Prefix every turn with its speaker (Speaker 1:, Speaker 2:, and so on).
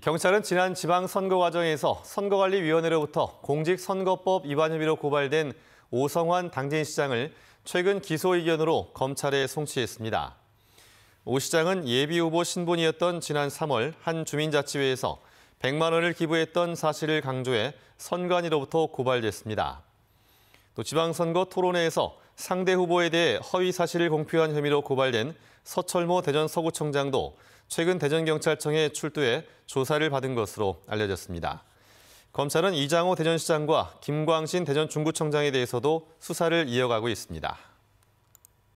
Speaker 1: 경찰은 지난 지방선거 과정에서 선거관리위원회로부터 공직선거법 위반 혐의로 고발된 오성환 당진 시장을 최근 기소 의견으로 검찰에 송치했습니다. 오 시장은 예비후보 신분이었던 지난 3월 한 주민자치회에서 100만 원을 기부했던 사실을 강조해 선관위로부터 고발됐습니다. 또 지방선거 토론회에서 상대 후보에 대해 허위 사실을 공표한 혐의로 고발된 서철모 대전 서구청장도 최근 대전경찰청에 출두해 조사를 받은 것으로 알려졌습니다. 검찰은 이장호 대전시장과 김광신 대전 중구청장에 대해서도 수사를 이어가고 있습니다.